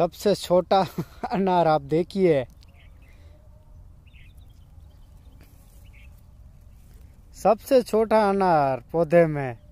सबसे छोटा अनार आप देखिए सबसे छोटा अनार पौधे में